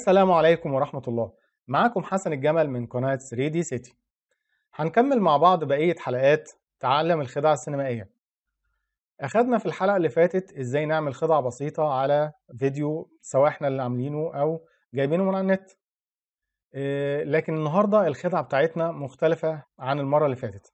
السلام عليكم ورحمة الله معاكم حسن الجمل من قناة 3 دي سيتي هنكمل مع بعض بقية حلقات تعلم الخدع السينمائية أخدنا في الحلقة اللي فاتت إزاي نعمل خدع بسيطة على فيديو سواء إحنا اللي عاملينه أو جايبينه من على النت آه، لكن النهاردة الخدعة بتاعتنا مختلفة عن المرة اللي فاتت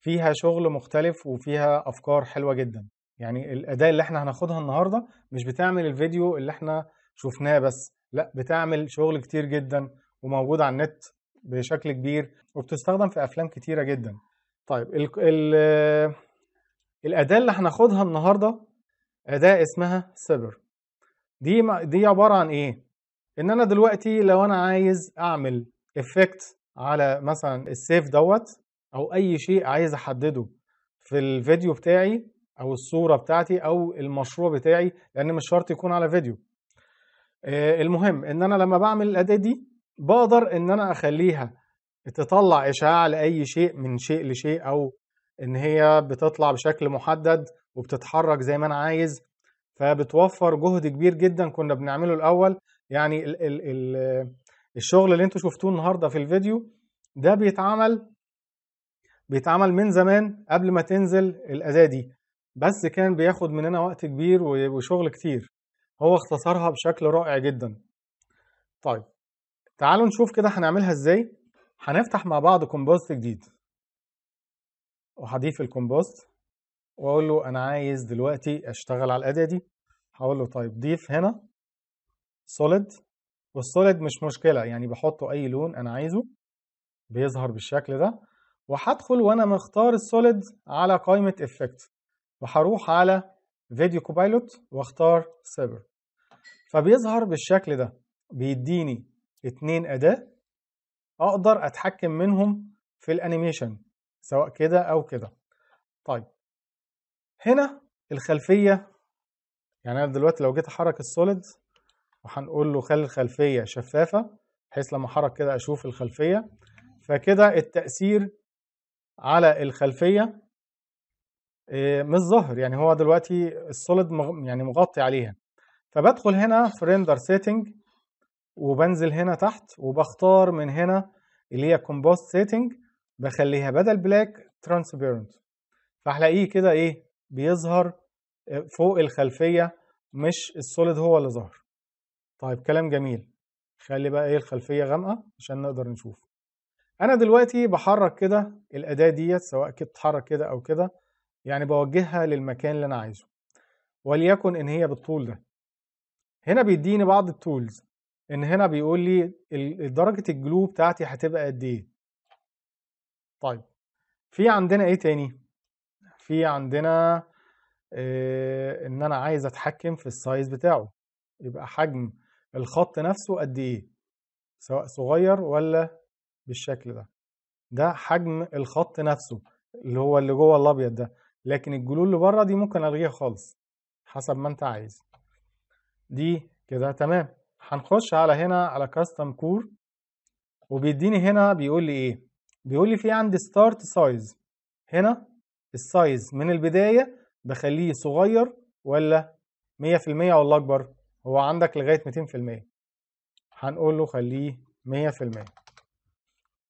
فيها شغل مختلف وفيها أفكار حلوة جدا يعني الأداة اللي إحنا هناخدها النهاردة مش بتعمل الفيديو اللي إحنا شفناه بس لا بتعمل شغل كتير جدا وموجود على النت بشكل كبير وبتستخدم في افلام كتيره جدا طيب ال ال الاداه اللي هناخدها النهارده اداه اسمها سيبر دي دي عباره عن ايه ان انا دلوقتي لو انا عايز اعمل افكت على مثلا السيف دوت او اي شيء عايز احدده في الفيديو بتاعي او الصوره بتاعتي او المشروع بتاعي لان مش شرط يكون على فيديو آه، المهم ان انا لما بعمل الاداه دي بقدر ان انا اخليها تطلع اشعاع لاي شيء من شيء لشيء او ان هي بتطلع بشكل محدد وبتتحرك زي ما انا عايز فبتوفر جهد كبير جدا كنا بنعمله الاول يعني ال الـ الـ الشغل اللي انتوا شفتوه النهارده في الفيديو ده بيتعمل بيتعمل من زمان قبل ما تنزل الاداه دي بس كان بياخد مننا وقت كبير وشغل كتير هو اختصرها بشكل رائع جدا طيب تعالوا نشوف كده هنعملها ازاي هنفتح مع بعض كومبوست جديد وهضيف الكومبوست واقول له انا عايز دلوقتي اشتغل على الاداه دي هقول له طيب ضيف هنا سوليد والسوليد مش مشكله يعني بحطه اي لون انا عايزه بيظهر بالشكل ده وهدخل وانا مختار السوليد على قائمه افكت وهروح على فيديو كوبايلوت واختار سيبر فبيظهر بالشكل ده بيديني اتنين أداة أقدر أتحكم منهم في الأنيميشن سواء كده أو كده طيب هنا الخلفية يعني أنا دلوقتي لو جيت أحرك السوليد وهنقول له خلي الخلفية شفافة بحيث لما أحرك كده أشوف الخلفية فكده التأثير على الخلفية آه، مش ظاهر يعني هو دلوقتي السوليد يعني مغطي عليها فبدخل هنا في ريندر سيتنج وبنزل هنا تحت وبختار من هنا اللي هي كومبوست سيتنج بخليها بدل بلاك ترانسبيرنت فهلاقيه كده ايه بيظهر آه، فوق الخلفيه مش السوليد هو اللي ظاهر طيب كلام جميل خلي بقى ايه الخلفيه غامقه عشان نقدر نشوف انا دلوقتي بحرك كده الاداه ديت سواء كنت بتتحرك كده او كده يعني بوجهها للمكان اللي انا عايزه وليكن ان هي بالطول ده هنا بيديني بعض التولز ان هنا بيقول لي درجه الجلو بتاعتي هتبقى قد ايه طيب في عندنا ايه تاني في عندنا إيه ان انا عايز اتحكم في السايز بتاعه يبقى حجم الخط نفسه قد ايه سواء صغير ولا بالشكل ده ده حجم الخط نفسه اللي هو اللي جوه الابيض ده لكن الجلو اللي بره دي ممكن الغيها خالص حسب ما انت عايز دي كده تمام هنخش على هنا على كاستم كور وبيديني هنا بيقول لي ايه بيقول لي في عندي ستارت سايز هنا السايز من البدايه بخليه صغير ولا 100% ولا اكبر هو عندك لغايه 200% هنقول له خليه 100%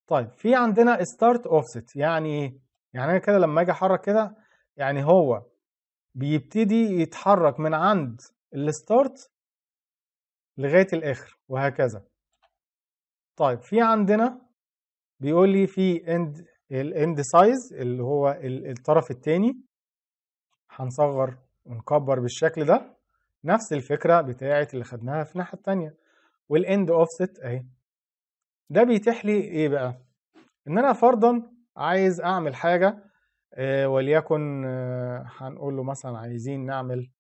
طيب في عندنا ستارت اوفست يعني ايه يعني انا كده لما اجي احرك كده يعني هو بيبتدي يتحرك من عند الستارت لغايه الاخر وهكذا طيب في عندنا بيقول لي في اند الاند سايز اللي هو الطرف الثاني هنصغر ونكبر بالشكل ده نفس الفكره بتاعه اللي خدناها في الناحيه الثانيه والاند اوفست اهي ده بيتيح لي ايه بقى ان انا فرضا عايز اعمل حاجه آه، وليكن آه، هنقول له مثلا عايزين نعمل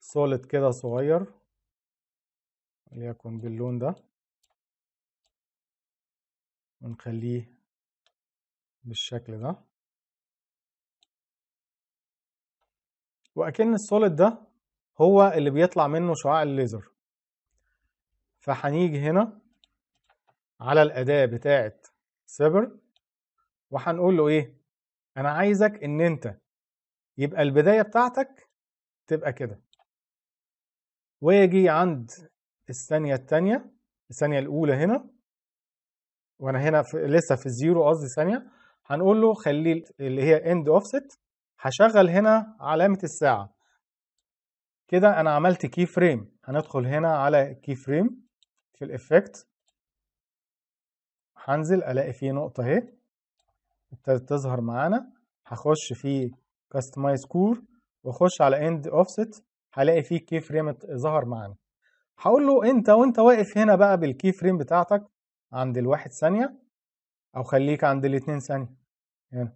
سوليد كده صغير وليكن باللون ده ونخليه بالشكل ده وأكن السوليد ده هو اللي بيطلع منه شعاع الليزر فهنيجي هنا على الأداة بتاعة سيبر وهنقول له إيه أنا عايزك إن أنت يبقى البداية بتاعتك تبقى كده واجي عند الثانية الثانية الثانية الأولى هنا وأنا هنا في لسه في الزيرو قصدي ثانية هنقول له خلي اللي هي اند سيت هشغل هنا علامة الساعة كده أنا عملت كي فريم هندخل هنا على كي فريم في الإفكت هنزل ألاقي فيه نقطة أهي ابتدت تظهر معانا هخش في كاستمايز كور واخش على اند سيت هلاقي فيه كي فريم ظهر معانا هقول له انت وانت واقف هنا بقى بالكي فريم بتاعتك عند الواحد ثانيه او خليك عند الاتنين ثانيه هنا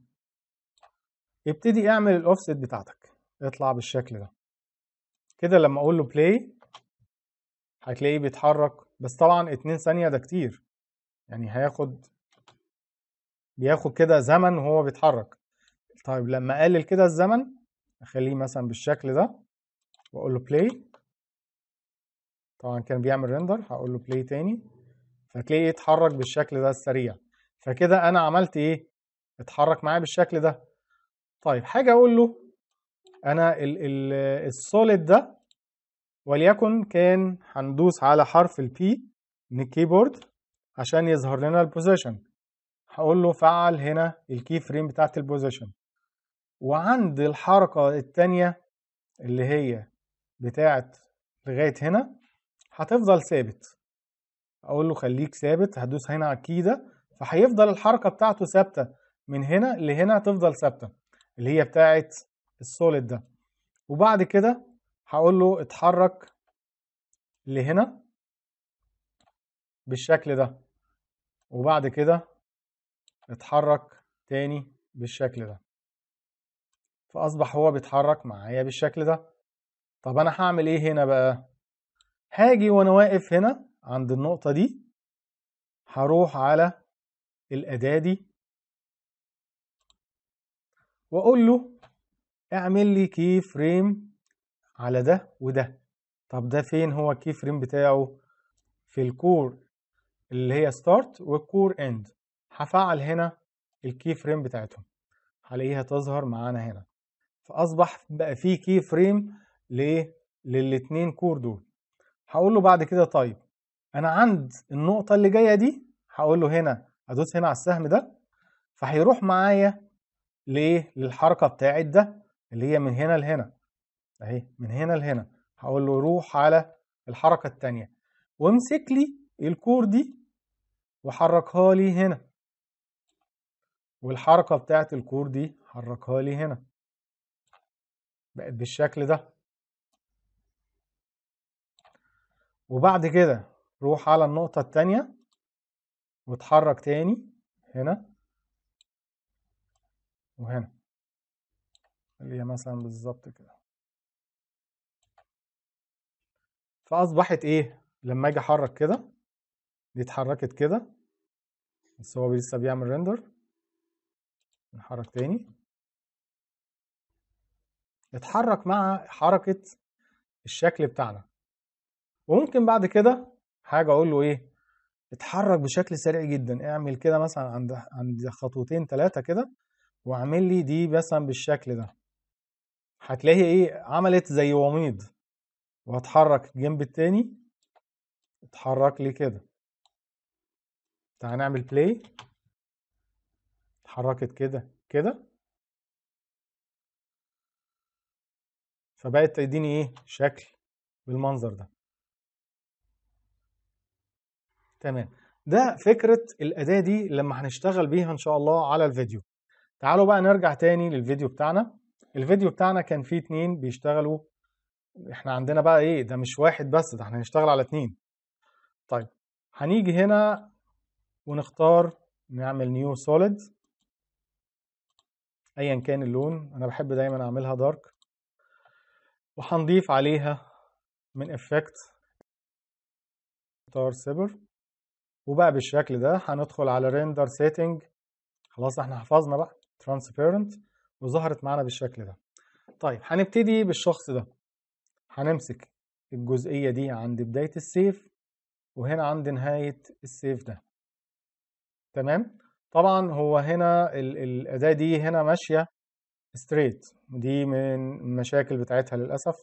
ابتدي اعمل الاوفست بتاعتك اطلع بالشكل ده كده لما اقول له بلاي هتلاقيه بيتحرك بس طبعا اتنين ثانيه ده كتير يعني هياخد بياخد كده زمن وهو بيتحرك طيب لما اقلل كده الزمن اخليه مثلا بالشكل ده واقول له بلاي طبعا كان بيعمل ريندر هقول له بلاي تاني فتلاقيه اتحرك بالشكل ده السريع فكده انا عملت ايه اتحرك معايا بالشكل ده طيب حاجه اقول له انا السوليد ده وليكن كان هندوس على حرف البي من الكيبورد عشان يظهر لنا البوزيشن هقول له فعل هنا الكي فريم بتاعت البوزيشن وعند الحركه الثانيه اللي هي بتاعت لغاية هنا هتفضل ثابت اقول له خليك ثابت هدوس هنا على الكي ده فهيفضل الحركة بتاعته ثابتة من هنا لهنا تفضل ثابتة اللي هي بتاعة السوليد ده وبعد كده هقول له اتحرك لهنا بالشكل ده وبعد كده اتحرك تاني بالشكل ده فأصبح هو بيتحرك معايا بالشكل ده طب انا هعمل ايه هنا بقى هاجي وانا واقف هنا عند النقطه دي هروح على الاداه دي واقول له اعمل لي كي فريم على ده وده طب ده فين هو الكي فريم بتاعه في الكور اللي هي ستارت والكور اند هفعل هنا الكي فريم بتاعتهم هلاقيها تظهر معانا هنا فاصبح بقى في كي فريم لإيه؟ للاتنين كور دول هقول له بعد كده طيب أنا عند النقطة اللي جاية دي هقول له هنا أدوس هنا على السهم ده فهيروح معايا ليه؟ للحركة بتاعت ده اللي هي من هنا لهنا أهي من هنا لهنا هقول له روح على الحركة التانية وامسك لي الكور دي وحركها لي هنا والحركة بتاعت الكور دي حركها لي هنا بقت بالشكل ده وبعد كده روح على النقطة التانية وتحرك تاني هنا وهنا اللي هي مثلا بالظبط كده فأصبحت إيه لما أجي أحرك كده دي اتحركت كده بس هو لسه بيعمل ريندر نحرك تاني اتحرك مع حركة الشكل بتاعنا وممكن بعد كده حاجه اقول له ايه اتحرك بشكل سريع جدا اعمل كده مثلا عند عند خطوتين ثلاثه كده واعمل لي دي مثلا بالشكل ده هتلاقي ايه عملت زي وميض وهتحرك الجنب التاني اتحرك لي كده تعال نعمل بلاي اتحركت كده كده فبقت تديني ايه شكل بالمنظر ده تمام ده فكرة الأداة دي لما هنشتغل بيها إن شاء الله على الفيديو تعالوا بقى نرجع تاني للفيديو بتاعنا الفيديو بتاعنا كان فيه اتنين بيشتغلوا احنا عندنا بقى ايه ده مش واحد بس ده احنا هنشتغل على اتنين طيب هنيجي هنا ونختار نعمل نيو سوليد ايا كان اللون انا بحب دايما اعملها دارك وهنضيف عليها من افكت نختار سيبر وبقى بالشكل ده هندخل على render setting خلاص احنا حفظنا بقى transparent وظهرت معانا بالشكل ده طيب هنبتدي بالشخص ده هنمسك الجزئية دي عند بداية السيف وهنا عند نهاية السيف ده تمام طبعا هو هنا الأداة دي هنا ماشية ستريت دي من المشاكل بتاعتها للأسف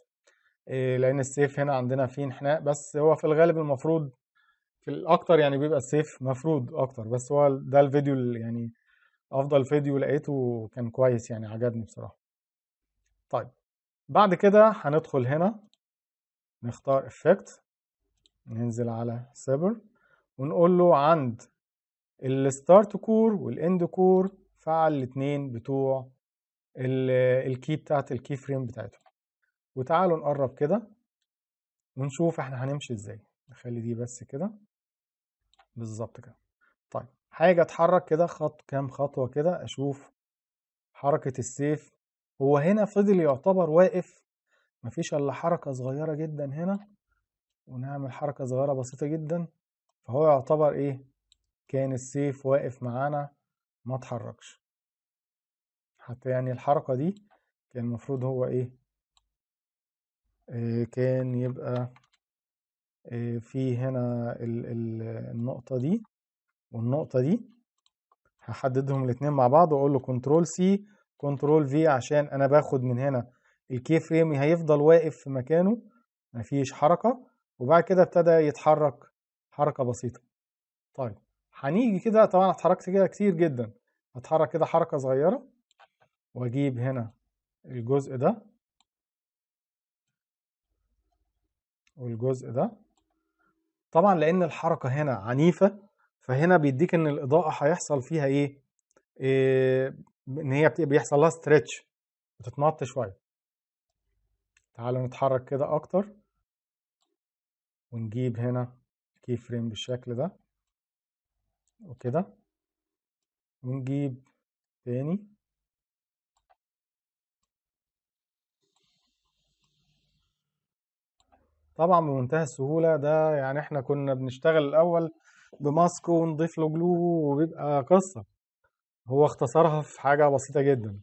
آه، لأن السيف هنا عندنا فيه انحناء بس هو في الغالب المفروض في الاكتر يعني بيبقى السيف مفروض اكتر بس هو ده الفيديو اللي يعني افضل فيديو لقيته كان كويس يعني عجبني بصراحه طيب بعد كده هندخل هنا نختار افكت ننزل على سيبر ونقول له عند الستارت كور والاند كور فعل الاثنين بتوع الكي بتاعت الكي فريم بتاعتهم وتعالوا نقرب كده ونشوف احنا هنمشي ازاي نخلي دي بس كده بالظبط كده طيب حاجة اتحرك كده خط كام خطوة كده اشوف حركة السيف هو هنا فضل يعتبر واقف مفيش الا حركة صغيرة جدا هنا ونعمل حركة صغيرة بسيطة جدا فهو يعتبر ايه كان السيف واقف معانا ما اتحركش حتى يعني الحركة دي كان المفروض هو ايه, إيه كان يبقى آه، في هنا النقطة دي والنقطة دي هحددهم الاتنين مع بعض واقول له كنترول سي كنترول في عشان انا باخد من هنا الكي فريم هيفضل واقف في مكانه مفيش حركة وبعد كده ابتدى يتحرك حركة بسيطة طيب هنيجي كده طبعا اتحركت كده كتير جدا هتحرك كده حركة صغيرة واجيب هنا الجزء ده والجزء ده طبعا لان الحركه هنا عنيفه فهنا بيديك ان الاضاءه هيحصل فيها ايه, إيه ان هي بيحصل لها ستريتش بتتنط شويه تعالوا نتحرك كده اكتر ونجيب هنا كي فريم بالشكل ده وكده ونجيب تاني طبعا بمنتهى السهوله ده يعني احنا كنا بنشتغل الاول بماسك ونضيف له جلو وبيبقى قصه هو اختصرها في حاجه بسيطه جدا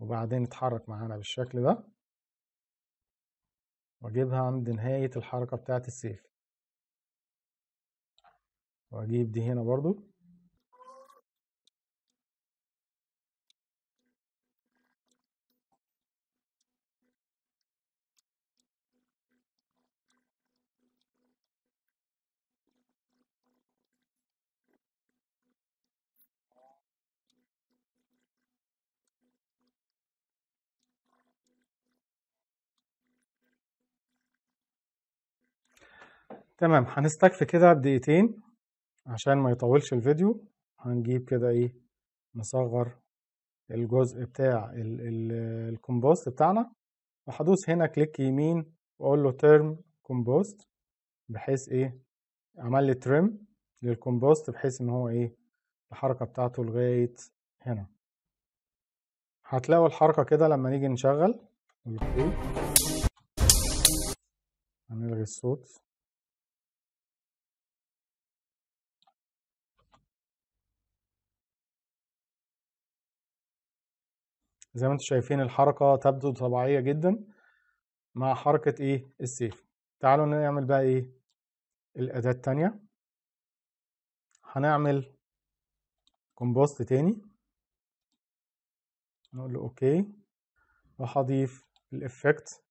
وبعدين اتحرك معانا بالشكل ده واجيبها عند نهايه الحركه بتاعه السيف واجيب دي هنا برضو تمام هنستكفي كده بدقيقتين عشان ما يطولش الفيديو هنجيب كده ايه نصغر الجزء بتاع الكومبوست بتاعنا وهدوس هنا كليك يمين واقول له ترم كومبوست بحيث ايه عمل لي ترم للكومبوست بحيث ان هو ايه الحركه بتاعته لغايه هنا هتلاقوا الحركه كده لما نيجي نشغل هنلغي الصوت زي ما انتم شايفين الحركة تبدو طبيعية جدا مع حركة ايه السيف تعالوا نعمل بقى ايه الأداة التانية هنعمل كومبوست تاني نقول له اوكي وهضيف الافكت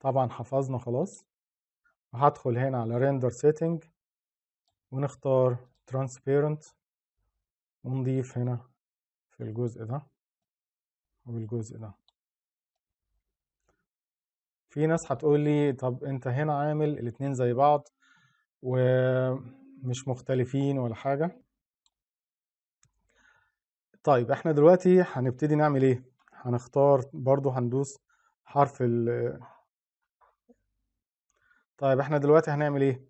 طبعا حفظنا خلاص وهدخل هنا على ريندر سيتنج ونختار ترانسبيرنت ونضيف هنا في الجزء ده والجزء ده في ناس هتقول لي طب انت هنا عامل الاتنين زي بعض ومش مختلفين ولا حاجة طيب احنا دلوقتي هنبتدي نعمل ايه هنختار برضو هندوس حرف ال طيب احنا دلوقتي هنعمل ايه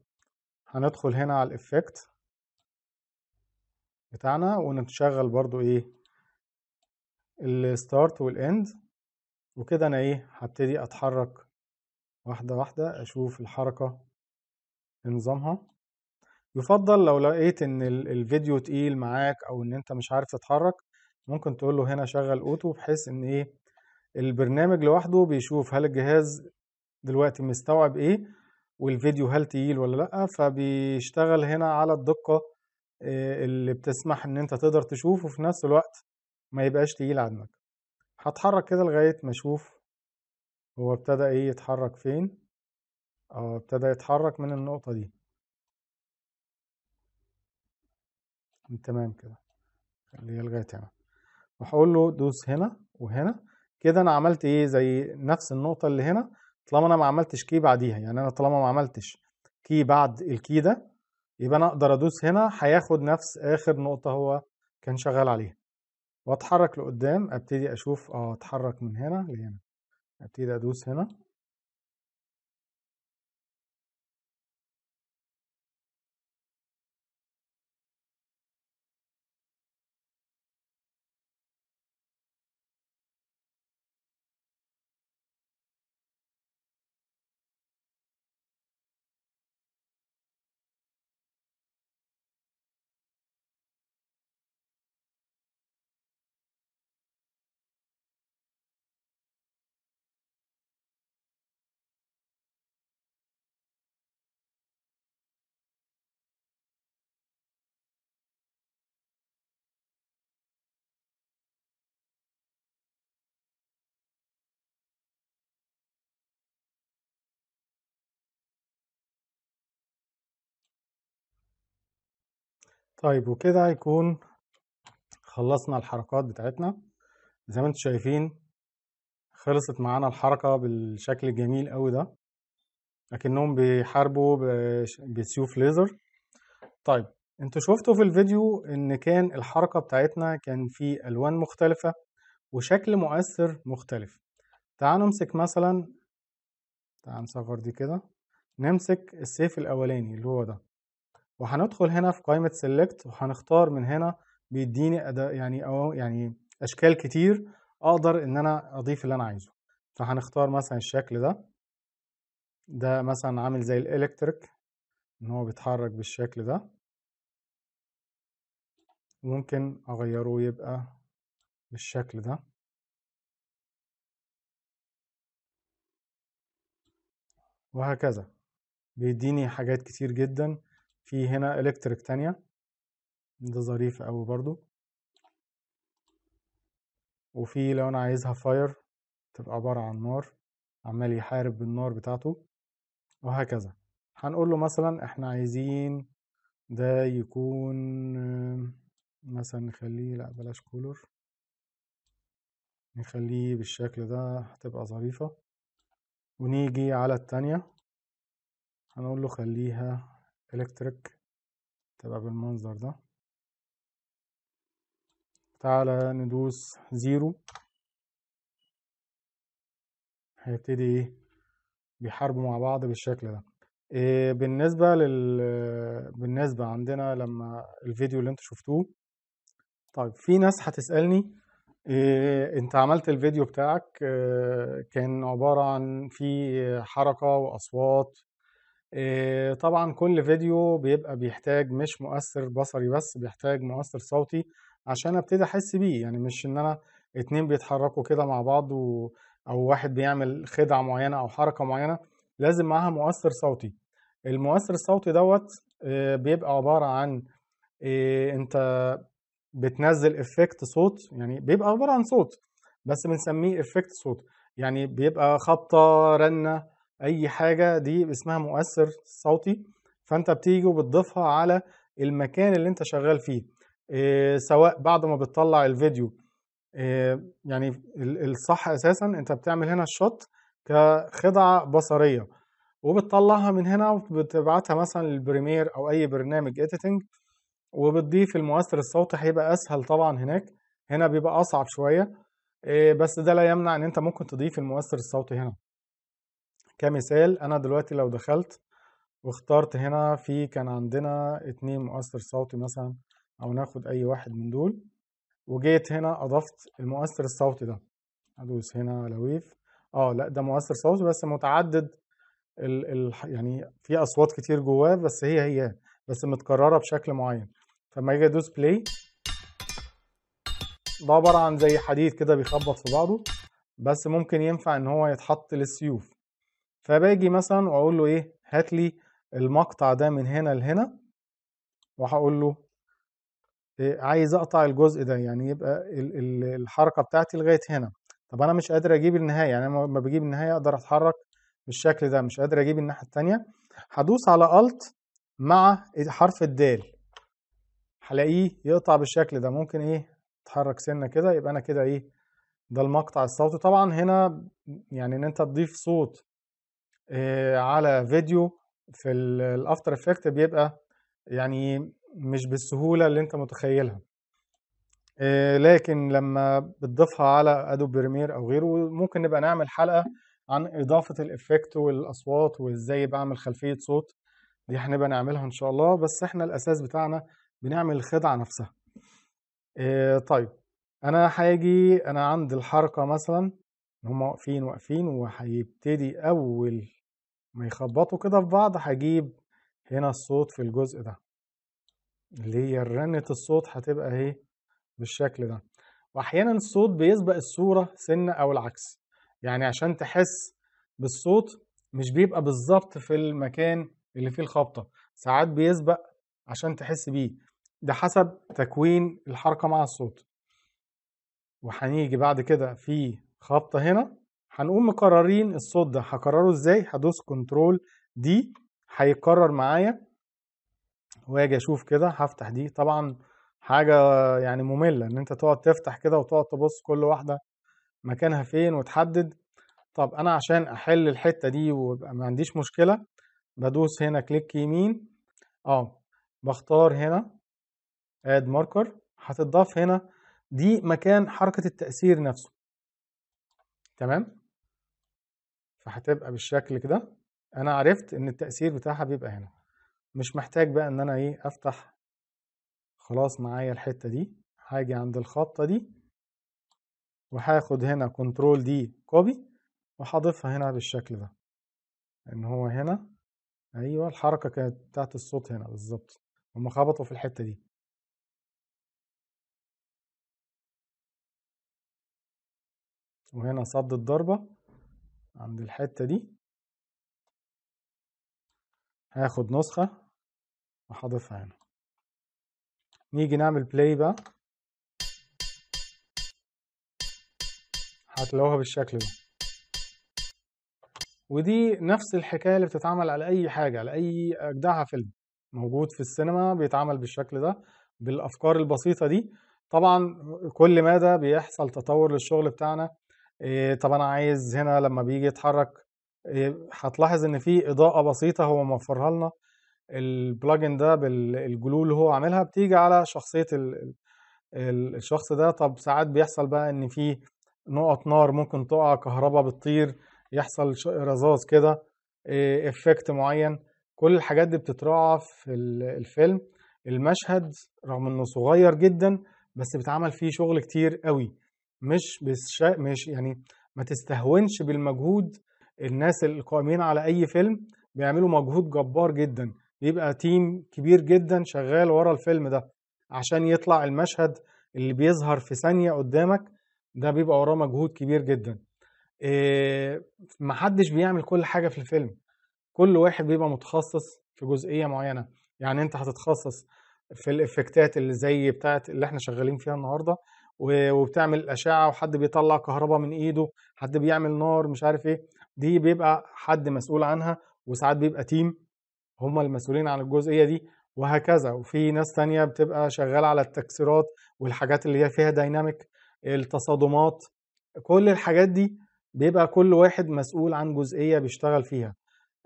هندخل هنا على الافكت بتاعنا ونشغل برضو ايه الستارت والاند وكده انا ايه هبتدي اتحرك واحدة واحدة اشوف الحركة نظامها يفضل لو لقيت ان الفيديو تقيل معاك او ان انت مش عارف تتحرك ممكن تقول له هنا شغل اوتو بحيث ان ايه البرنامج لوحده بيشوف هل الجهاز دلوقتي مستوعب ايه والفيديو هل تقيل ولا لا فبيشتغل هنا على الدقة آه، اللي بتسمح ان انت تقدر تشوفه في نفس الوقت ما يبقاش تقيل على دماغك هتحرك كده لغاية ما اشوف هو ابتدى ايه يتحرك فين اه ابتدى يتحرك من النقطة دي تمام كده خليها لغاية هنا وهقول له دوس هنا وهنا كده انا عملت ايه زي نفس النقطة اللي هنا طالما انا ما عملتش كي بعديها يعني انا طالما ما عملتش كي بعد الكي ده يبقى انا اقدر ادوس هنا هياخد نفس اخر نقطة هو كان شغال عليها واتحرك لقدام ابتدي اشوف اه اتحرك من هنا لهنا ابتدي ادوس هنا طيب وكده هيكون خلصنا الحركات بتاعتنا زي ما انتم شايفين خلصت معانا الحركة بالشكل الجميل قوي ده لكنهم بيحاربوا بسيوف ليزر طيب انتوا شفتوا في الفيديو ان كان الحركة بتاعتنا كان في الوان مختلفة وشكل مؤثر مختلف تعالوا نمسك مثلا تعال نصغر دي كده نمسك السيف الاولاني اللي هو ده وهندخل هنا في قائمة select وهنختار من هنا بيديني أداء يعني أو يعني أشكال كتير أقدر إن أنا أضيف اللي أنا عايزه فهنختار مثلا الشكل ده ده مثلا عامل زي الإلكتريك إن هو بيتحرك بالشكل ده ممكن أغيره يبقى بالشكل ده وهكذا بيديني حاجات كتير جدا في هنا الكتريك تانية ده ظريف قوي برضو وفي لو انا عايزها فاير تبقى عبارة عن نار عمال يحارب بالنار بتاعته وهكذا هنقول له مثلا احنا عايزين ده يكون مثلا نخليه لا بلاش كولر نخليه بالشكل ده هتبقى ظريفة ونيجي على التانية هنقول له خليها الكتريك تبقى بالمنظر ده تعالى ندوس زيرو هيبتدي ايه بيحاربوا مع بعض بالشكل ده إيه بالنسبة لل بالنسبة عندنا لما الفيديو اللي انتوا شفتوه طيب في ناس هتسألني إيه انت عملت الفيديو بتاعك إيه كان عبارة عن في حركة وأصوات آه، طبعا كل فيديو بيبقى بيحتاج مش مؤثر بصري بس بيحتاج مؤثر صوتي عشان ابتدي احس بيه يعني مش ان انا اتنين بيتحركوا كده مع بعض و... او واحد بيعمل خدعة معينة او حركة معينة لازم معاها مؤثر صوتي المؤثر الصوتي دوت آه، بيبقى عبارة عن آه، انت بتنزل افكت صوت يعني بيبقى عبارة عن صوت بس بنسميه افكت صوت يعني بيبقى خبطة رنة اي حاجه دي اسمها مؤثر صوتي فانت بتيجي وبتضيفها على المكان اللي انت شغال فيه إيه سواء بعد ما بتطلع الفيديو إيه يعني الصح اساسا انت بتعمل هنا الشوت كخدعه بصريه وبتطلعها من هنا وبتبعتها مثلا للبريمير او اي برنامج اديتنج وبتضيف المؤثر الصوتي هيبقى اسهل طبعا هناك هنا بيبقى اصعب شويه إيه بس ده لا يمنع ان انت ممكن تضيف المؤثر الصوتي هنا كمثال انا دلوقتي لو دخلت واخترت هنا في كان عندنا اتنين مؤثر صوتي مثلا او ناخد اي واحد من دول وجيت هنا اضفت المؤثر الصوتي ده ادوس هنا على ويف اه لا ده مؤثر صوتي بس متعدد ال ال يعني في اصوات كتير جواه بس هي هي بس متكرره بشكل معين فلما اجي ادوس بلاي ده عباره عن زي حديد كده بيخبط في بعضه بس ممكن ينفع ان هو يتحط للسيوف فباجي مثلا واقول له ايه هات لي المقطع ده من هنا لهنا وهقول له إيه عايز اقطع الجزء ده يعني يبقى الحركه بتاعتي لغايه هنا طب انا مش قادر اجيب النهايه يعني انا لما بجيب النهايه اقدر اتحرك بالشكل ده مش قادر اجيب الناحيه الثانيه هدوس على الت مع حرف الدال هلاقيه يقطع بالشكل ده ممكن ايه اتحرك سنه كده يبقى انا كده ايه ده المقطع الصوتي طبعا هنا يعني ان انت تضيف صوت آه، على فيديو في الافتر افكت بيبقى يعني مش بالسهوله اللي انت متخيلها آه، لكن لما بتضيفها على ادوب بريمير او غيره ممكن نبقى نعمل حلقه عن اضافه الافكت والاصوات وازاي بعمل خلفيه صوت دي هنبقى نعملها ان شاء الله بس احنا الاساس بتاعنا بنعمل الخدعه نفسها آه، طيب انا هاجي انا عند الحركه مثلا ان هم واقفين واقفين وهيبتدي اول ما يخبطوا كده في بعض هجيب هنا الصوت في الجزء ده اللي هي رنة الصوت هتبقى اهي بالشكل ده واحيانا الصوت بيسبق الصورة سنة او العكس يعني عشان تحس بالصوت مش بيبقى بالظبط في المكان اللي فيه الخبطة ساعات بيسبق عشان تحس بيه ده حسب تكوين الحركة مع الصوت وهنيجي بعد كده في خبطة هنا هنقوم مكررين الصوت ده هكرره ازاي هدوس كنترول دي هيكرر معايا واجي اشوف كده هفتح دي طبعا حاجة يعني مملة ان انت تقعد تفتح كده وتقعد تبص كل واحدة مكانها فين وتحدد طب انا عشان احل الحتة دي ويبقى ما عنديش مشكلة بدوس هنا كليك يمين اه بختار هنا اد ماركر هتضاف هنا دي مكان حركة التأثير نفسه تمام فهتبقى بالشكل كده انا عرفت ان التأثير بتاعها بيبقى هنا مش محتاج بقى ان انا ايه افتح خلاص معايا الحتة دي هاجي عند الخبطة دي وهاخد هنا كنترول دي كوبي وهضيفها هنا بالشكل ده ان هو هنا ايوه الحركة كانت بتاعت الصوت هنا بالظبط هما خبطوا في الحتة دي وهنا صد الضربة عند الحتة دي هاخد نسخة وحضفها هنا نيجي نعمل بلاي بقى هتلاقوها بالشكل ده ودي نفس الحكايه اللي بتتعمل على اي حاجه على اي اجدعها فيلم موجود في السينما بيتعمل بالشكل ده بالافكار البسيطه دي طبعا كل مدى بيحصل تطور للشغل بتاعنا إيه طب انا عايز هنا لما بيجي يتحرك إيه هتلاحظ ان في اضاءه بسيطه هو موفرها لنا البلاجن ده بالجلو اللي هو عاملها بتيجي على شخصيه الشخص ده طب ساعات بيحصل بقى ان في نقط نار ممكن تقع كهرباء بتطير يحصل رذاذ كده إيه افكت معين كل الحاجات دي بتتراعى في الفيلم المشهد رغم انه صغير جدا بس بيتعمل فيه شغل كتير قوي مش بش... مش يعني ما تستهونش بالمجهود الناس القائمين على اي فيلم بيعملوا مجهود جبار جدا بيبقى تيم كبير جدا شغال ورا الفيلم ده عشان يطلع المشهد اللي بيظهر في ثانيه قدامك ده بيبقى وراه مجهود كبير جدا إيه محدش بيعمل كل حاجه في الفيلم كل واحد بيبقى متخصص في جزئيه معينه يعني انت هتتخصص في الافكتات اللي زي بتاعت اللي احنا شغالين فيها النهارده وبتعمل اشعه وحد بيطلع كهرباء من ايده حد بيعمل نار مش عارف ايه دي بيبقى حد مسؤول عنها وساعات بيبقى تيم هم المسؤولين عن الجزئيه دي وهكذا وفي ناس تانية بتبقى شغالة على التكسيرات والحاجات اللي هي فيها دايناميك التصادمات كل الحاجات دي بيبقى كل واحد مسؤول عن جزئية بيشتغل فيها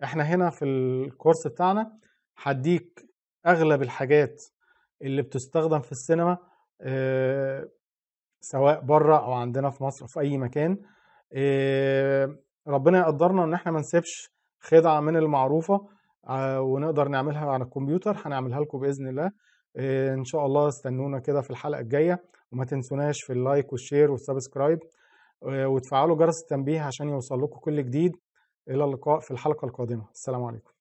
احنا هنا في الكورس بتاعنا هديك اغلب الحاجات اللي بتستخدم في السينما سواء بره او عندنا في مصر في اي مكان ربنا يقدرنا ان احنا ما نسيبش خدعه من المعروفه ونقدر نعملها على الكمبيوتر هنعملها لكم باذن الله ان شاء الله استنونا كده في الحلقه الجايه وما تنسوناش في اللايك والشير والسبسكرايب وتفعلوا جرس التنبيه عشان يوصل لكم كل جديد الى اللقاء في الحلقه القادمه السلام عليكم